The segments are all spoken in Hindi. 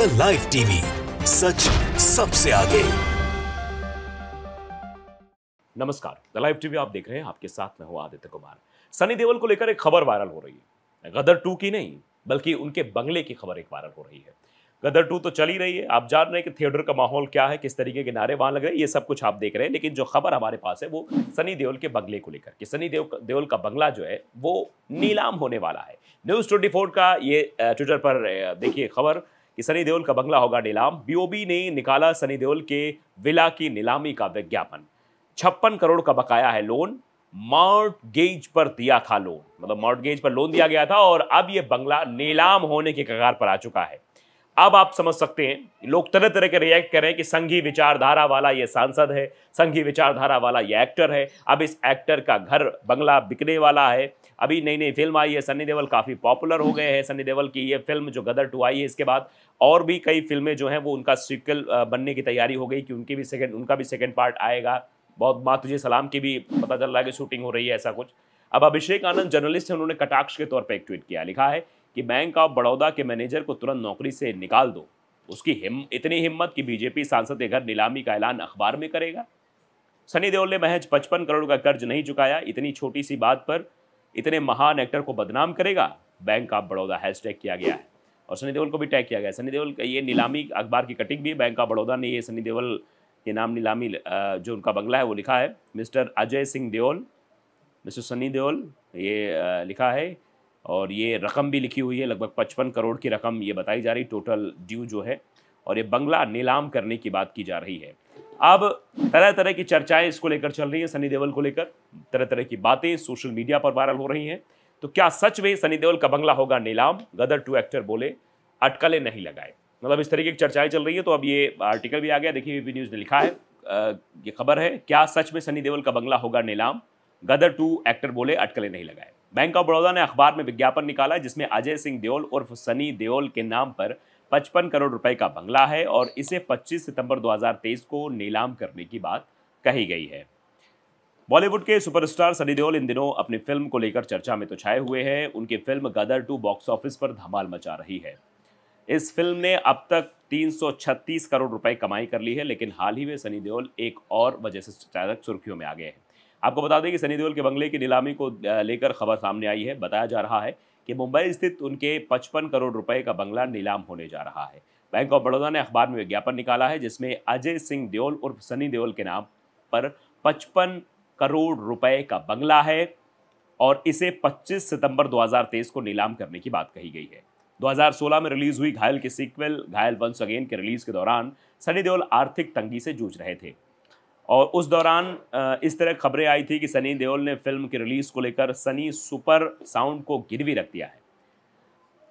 द लाइव टीवी सच सबसे आगे नमस्कार द लाइव टीवी आप देख रहे हैं आपके साथ में हूं आदित्य कुमार सनी देओल को लेकर एक खबर वायरल हो रही है गदर टू की नहीं बल्कि उनके बंगले की खबर एक वायरल हो रही है गदर टू तो चल ही रही है आप जान रहे हैं कि थिएटर का माहौल क्या है किस तरीके के नारे वहाँ लग रहे हैं ये सब कुछ आप देख रहे हैं लेकिन जो खबर हमारे पास है वो सनी देओल के बंगले को लेकर कि सनी देव देओल का बंगला जो है वो नीलाम होने वाला है न्यूज़ ट्वेंटी का ये ट्विटर पर देखिए खबर कि सनी देओल का बंगला होगा नीलाम बीओबी ने निकाला सनी देओल के विला की नीलामी का विज्ञापन छप्पन करोड़ का बकाया है लोन गेज पर दिया था लोन मतलब गेज पर लोन दिया गया था और अब यह बंगला नीलाम होने के कगार पर आ चुका है अब आप समझ सकते हैं लोग तरह तरह के रिएक्ट कर रहे हैं कि संघी विचारधारा वाला ये सांसद है संघी विचारधारा वाला ये एक्टर है अब इस एक्टर का घर बंगला बिकने वाला है अभी नई नई फिल्म आई है सनी देवल काफ़ी पॉपुलर हो गए हैं सनी देवल की ये फिल्म जो गदर टू आई है इसके बाद और भी कई फिल्में जो हैं वो उनका सीक्वल बनने की तैयारी हो गई कि उनकी भी सेकेंड उनका भी सेकेंड पार्ट आएगा बहुत माँ तुझे सलाम की भी पता चल रहा है कि शूटिंग हो रही है ऐसा कुछ अब अभिषेक आनंद जर्नलिस्ट हैं उन्होंने कटाक्ष के तौर पर एक ट्वीट किया लिखा है कि बैंक ऑफ बड़ौदा के मैनेजर को तुरंत नौकरी से निकाल दो उसकी हिम इतनी हिम्मत कि बीजेपी सांसद के घर नीलामी का ऐलान अखबार में करेगा सनी देओल ने महज पचपन करोड़ का कर्ज नहीं चुकाया इतनी छोटी सी बात पर इतने महान एक्टर को बदनाम करेगा Bank of Baroda hashtag किया गया है और सनी देओल को भी टैग किया गया सनी देओल का ये नीलामी अखबार की कटिंग भी बैंक ऑफ बड़ौदा ने ये सनी देओल ये नाम नीलामी जो उनका बंगला है वो लिखा है मिस्टर अजय सिंह देओल मिस्टर सनी देओल ये लिखा है और ये रकम भी लिखी हुई है लगभग पचपन करोड़ की रकम ये बताई जा रही टोटल ड्यू जो है और ये बंगला नीलाम करने की बात की जा रही है अब तरह तरह की चर्चाएं इसको लेकर चल रही हैं सनी देवल को लेकर तरह तरह की बातें सोशल मीडिया पर वायरल हो रही हैं तो क्या सच में सनी देवल का बंगला होगा नीलाम गदर टू एक्टर बोले अटकले नहीं लगाए मतलब इस तरीके की चर्चाएं चल रही है तो अब ये आर्टिकल भी आ गया देखिए वी न्यूज़ ने लिखा है ये खबर है क्या सच में सनी देवल का बंगला होगा नीलाम गदर टू एक्टर बोले अटकले नहीं लगाए बैंक ऑफ बड़ौदा ने अखबार में विज्ञापन निकाला जिसमें अजय सिंह देओल उर्फ सनी देओल के नाम पर 55 करोड़ रुपए का बंगला है और इसे 25 सितंबर 2023 को नीलाम करने की बात कही गई है बॉलीवुड के सुपरस्टार सनी देओल इन दिनों अपनी फिल्म को लेकर चर्चा में तो छाए हुए हैं उनकी film Gadar two box office पर धमाल मचा रही है इस फिल्म ने अब तक 336 करोड़ रुपए कमाई कर ली है लेकिन हाल ही में सनी देओल एक और वजह से सुर्खियों में आ गए हैं आपको बता दें कि सनी देओल के बंगले की नीलामी को लेकर खबर सामने आई है बताया जा रहा है कि मुंबई स्थित उनके 55 करोड़ रुपए का बंगला नीलाम होने जा रहा है बैंक ऑफ बड़ौदा ने अखबार में विज्ञापन निकाला है जिसमें अजय सिंह देओल उर्फ सनी देओल के नाम पर 55 करोड़ रुपए का बंगला है और इसे 25 सितंबर 2023 को नीलाम करने की बात कही गई है 2016 में रिलीज हुई घायल की सीक्वल घायल वंस अगेन के रिलीज के दौरान सनी देओल आर्थिक तंगी से जूझ रहे थे और उस दौरान इस तरह खबरें आई थी कि सनी देओल ने फिल्म की रिलीज़ को लेकर सनी सुपर साउंड को गिरवी रख दिया है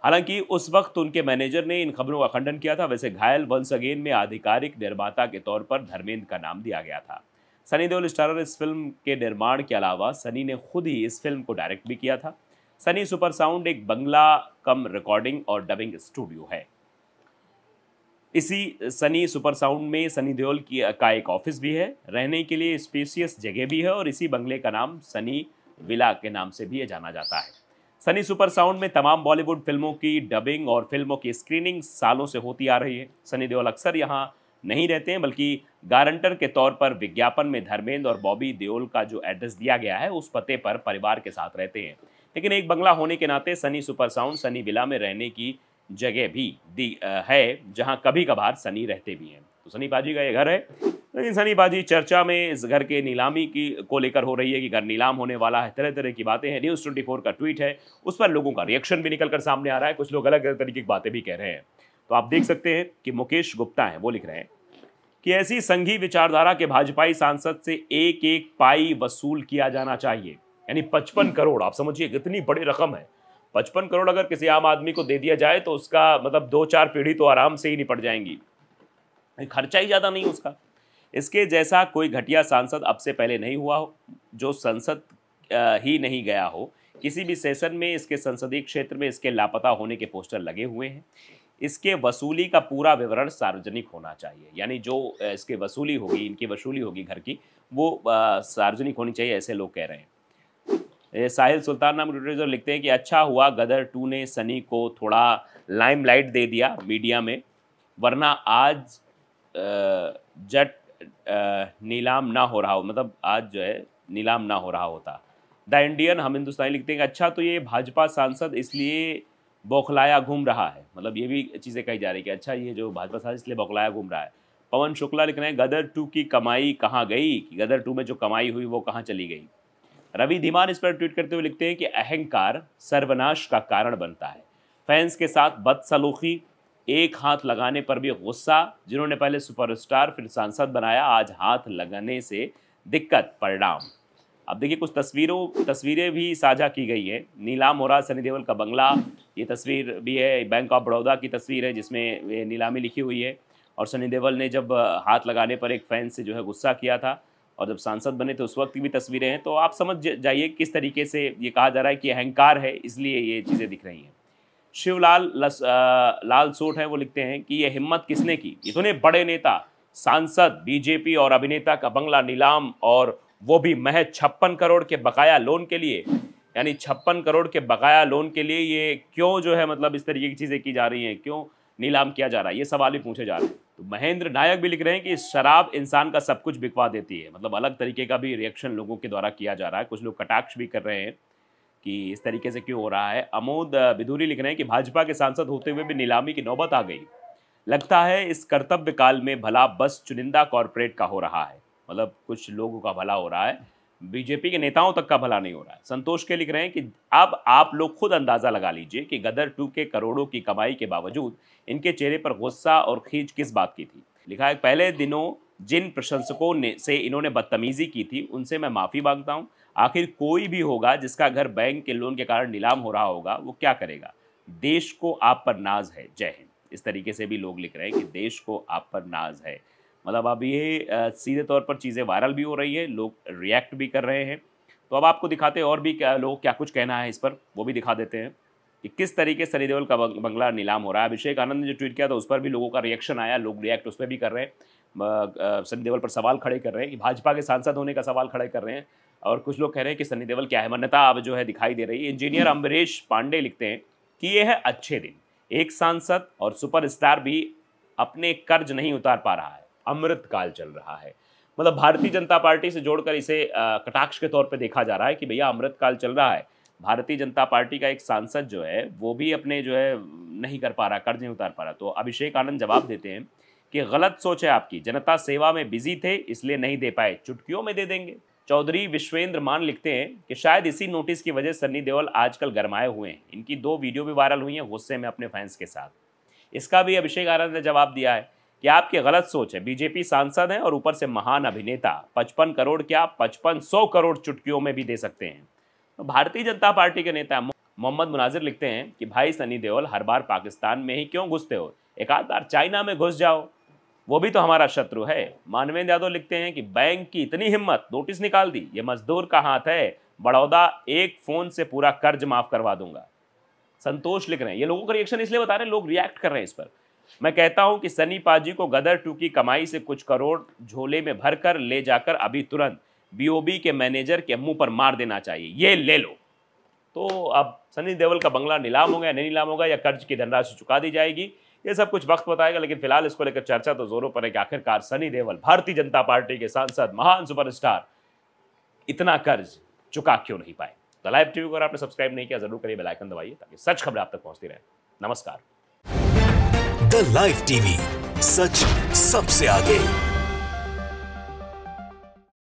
हालांकि उस वक्त उनके मैनेजर ने इन खबरों का खंडन किया था वैसे घायल वंस अगेन में आधिकारिक निर्माता के तौर पर धर्मेंद्र का नाम दिया गया था सनी देओल स्टारर इस फिल्म के निर्माण के अलावा सनी ने खुद ही इस फिल्म को डायरेक्ट भी किया था सनी सुपर साउंड एक बंगला कम रिकॉर्डिंग और डबिंग स्टूडियो है इसी सनी सुपर साउंड में सनी देओल की का एक ऑफिस भी है रहने के लिए स्पेसियस जगह भी है और इसी बंगले का नाम सनी विला के नाम से भी जाना जाता है सनी सुपर साउंड में तमाम बॉलीवुड फिल्मों की डबिंग और फिल्मों की स्क्रीनिंग सालों से होती आ रही है सनी देओल अक्सर यहाँ नहीं रहते हैं बल्कि गारंटर के तौर पर विज्ञापन में धर्मेंद्र और बॉबी देओल का जो एड्रेस दिया गया है उस पते पर परिवार के साथ रहते हैं लेकिन एक बंगला होने के नाते Sunny super sound Sunny villa में रहने की जगह भी दी है जहाँ कभी कभार सनी रहते भी हैं तो सनी पाजी का ये घर है लेकिन सनी पाजी चर्चा में इस घर के नीलामी की को लेकर हो रही है कि घर नीलाम होने वाला है तरह तरह की बातें हैं न्यूज़ ट्वेंटी का ट्वीट है उस पर लोगों का रिएक्शन भी निकल कर सामने आ रहा है कुछ लोग अलग अलग तरीके की बातें भी कह रहे हैं तो आप देख सकते हैं कि मुकेश गुप्ता है वो लिख रहे हैं कि ऐसी संघी विचारधारा के भाजपाई सांसद से एक एक पाई वसूल किया जाना चाहिए यानी पचपन करोड़ आप समझिए कितनी बड़ी रकम है पचपन करोड़ अगर किसी आम आदमी को दे दिया जाए तो उसका मतलब दो चार पीढ़ी तो आराम से ही निपट जाएंगी खर्चा ही ज़्यादा नहीं उसका इसके जैसा कोई घटिया सांसद अब से पहले नहीं हुआ हो जो संसद ही नहीं गया हो किसी भी सेशन में इसके संसदीय क्षेत्र में इसके लापता होने के पोस्टर लगे हुए हैं इसके वसूली का पूरा विवरण सार्वजनिक होना चाहिए यानी जो इसके वसूली होगी इनकी वसूली होगी घर की वो सार्वजनिक होनी चाहिए ऐसे लोग कह रहे हैं साहिल सुल्तान नाम रिटर्जर लिखते हैं कि अच्छा हुआ गदर टू ने सनी को थोड़ा लाइमलाइट दे दिया मीडिया में वरना आज जट नीलाम ना हो रहा हो मतलब आज जो है नीलाम ना हो रहा होता द इंडियन हम हिंदुस्तानी लिखते हैं कि अच्छा तो ये भाजपा सांसद इसलिए बौखलाया घूम रहा है मतलब ये भी चीज़ें कही जा रही कि अच्छा ये जो भाजपा सांसद इसलिए बौखलाया घूम रहा है पवन शुक्ला लिख रहे हैं गदर टू की कमाई कहाँ गई कि गदर टू में जो कमाई हुई वो कहाँ चली गई रवि धीमान इस पर ट्वीट करते हुए लिखते हैं कि अहंकार सर्वनाश का कारण बनता है फैंस के साथ बदसलूखी एक हाथ लगाने पर भी गुस्सा जिन्होंने पहले सुपरस्टार फिर सांसद बनाया आज हाथ लगाने से दिक्कत परिणाम अब देखिए कुछ तस्वीरों तस्वीरें भी साझा की गई हैं नीलाम मोरा सनी देवल का बंगला ये तस्वीर भी है बैंक ऑफ बड़ौदा की तस्वीर है जिसमें नीलामी लिखी हुई है और सनी देवल ने जब हाथ लगाने पर एक फ़ैन से जो है गुस्सा किया था और जब सांसद बने थे तो उस वक्त की भी तस्वीरें हैं तो आप समझ जाइए किस तरीके से ये कहा जा रहा है कि अहंकार है इसलिए ये चीज़ें दिख रही हैं शिवलाल लस, आ, लाल सोट है वो लिखते हैं कि ये हिम्मत किसने की इतने तो बड़े नेता सांसद बीजेपी और अभिनेता का बंगला नीलाम और वो भी महज छप्पन करोड़ के बकाया लोन के लिए यानी छप्पन करोड़ के बकाया लोन के लिए ये क्यों जो है मतलब इस तरीके की चीज़ें की जा रही हैं क्यों नीलाम किया जा रहा है ये सवाल भी पूछे जा रहे हैं तो महेंद्र नायक भी लिख रहे हैं कि शराब इंसान का सब कुछ बिकवा देती है मतलब अलग तरीके का भी रिएक्शन लोगों के द्वारा किया जा रहा है कुछ लोग कटाक्ष भी कर रहे हैं कि इस तरीके से क्यों हो रहा है अमोद बिधूरी लिख रहे हैं कि भाजपा के सांसद होते हुए भी नीलामी की नौबत आ गई लगता है इस कर्तव्य काल में भला बस चुनिंदा कॉरपोरेट का हो रहा है मतलब कुछ लोगों का भला हो रहा है बीजेपी के नेताओं तक का भला नहीं हो रहा है संतोष के लिख रहे हैं कि अब आप लोग खुद अंदाज़ा लगा लीजिए कि गदर टू के करोड़ों की कमाई के बावजूद इनके चेहरे पर गुस्सा और खींच किस बात की थी लिखा है पहले दिनों जिन प्रशंसकों ने से इन्होंने बदतमीजी की थी उनसे मैं माफ़ी मांगता हूँ आखिर कोई भी होगा जिसका घर बैंक के लोन के कारण नीलाम हो रहा होगा वो क्या करेगा देश को आप पर नाज है जय हिंद इस तरीके से भी लोग लिख रहे हैं कि देश को आप पर नाज है मतलब अब ये सीधे तौर पर चीज़ें वायरल भी हो रही है लोग रिएक्ट भी कर रहे हैं तो अब आपको दिखाते हैं और भी क्या लोग क्या कुछ कहना है इस पर वो भी दिखा देते हैं कि किस तरीके से सनी देओल का बंगला नीलाम हो रहा है अभिषेक आनंद ने जो ट्वीट किया था उस पर भी लोगों का रिएक्शन आया लोग रिएक्ट उस पर भी कर रहे हैं सनी देओल पर सवाल खड़े कर रहे हैं कि भाजपा के सांसद होने का सवाल खड़े कर रहे हैं और कुछ लोग कह रहे हैं कि सनी देओल क्या है मान्यता अब जो है दिखाई दे रही है इंजीनियर हम्म। अम्बरीश पांडे लिखते हैं कि ये है अच्छे दिन एक सांसद और सुपरस्टार भी अपने कर्ज नहीं उतार पा रहा है अमृत काल चल रहा है मतलब भारतीय जनता पार्टी से जोड़कर इसे कटाक्ष के तौर पर देखा जा रहा है कि भैया अमृत काल चल रहा है भारतीय जनता पार्टी का एक सांसद जो है वो भी अपने जो है नहीं कर पा रहा कर्ज नहीं उतार पा रहा तो अभिषेक आनंद जवाब देते हैं कि गलत सोच है आपकी जनता सेवा में बिजी थे इसलिए नहीं दे पाए चुटकियों में दे देंगे चौधरी विश्वेंद्र मान लिखते हैं कि शायद इसी नोटिस की वजह सन्नी देओल आजकल गरमाए हुए हैं इनकी दो वीडियो भी वायरल हुई हैं गुस्से में अपने फैंस के साथ इसका भी अभिषेक आनंद ने जवाब दिया है कि आपकी गलत सोच है बीजेपी सांसद हैं और ऊपर से महान अभिनेता पचपन करोड़ क्या पचपन सौ करोड़ चुटकियों में भी दे सकते हैं तो भारतीय जनता पार्टी के नेता मोहम्मद मुनाजिर लिखते हैं कि भाई सनी देओल हर बार पाकिस्तान में ही क्यों घुसते हो एक आध बार चाइना में घुस जाओ वो भी तो हमारा शत्रु है मानवेंद्र यादव लिखते हैं कि बैंक की इतनी हिम्मत नोटिस निकाल दी ये मजदूर का हाथ है बड़ौदा एक फ़ोन से पूरा कर्ज माफ़ करवा दूंगा संतोष लिख रहे हैं ये लोगों का रिएक्शन इसलिए बता रहे हैं लोग रिएक्ट कर रहे हैं इस पर मैं कहता हूं कि सनी पाजी को गदर टू की कमाई से कुछ करोड़ झोले में भरकर ले जाकर अभी तुरंत बीओबी के मैनेजर के मुंह पर मार देना चाहिए ये ले लो तो अब सनी देवल का बंगला नीलाम होगा या नहीं नीलाम होगा या कर्ज की धनराशि चुका दी जाएगी ये सब कुछ वक्त बताएगा लेकिन फिलहाल इसको लेकर चर्चा तो जोरों पर है कि आखिरकार सनी देवल भारतीय जनता पार्टी के सांसद महान सुपरस्टार इतना कर्ज चुका क्यों नहीं पाए तो लाइव टीवी को अगर आपने सब्सक्राइब नहीं किया जरूर करिए बेलाइकन दबाइए ताकि सच खबर आप तक पहुंचती रहे नमस्कार द लाइव टीवी सच सबसे आगे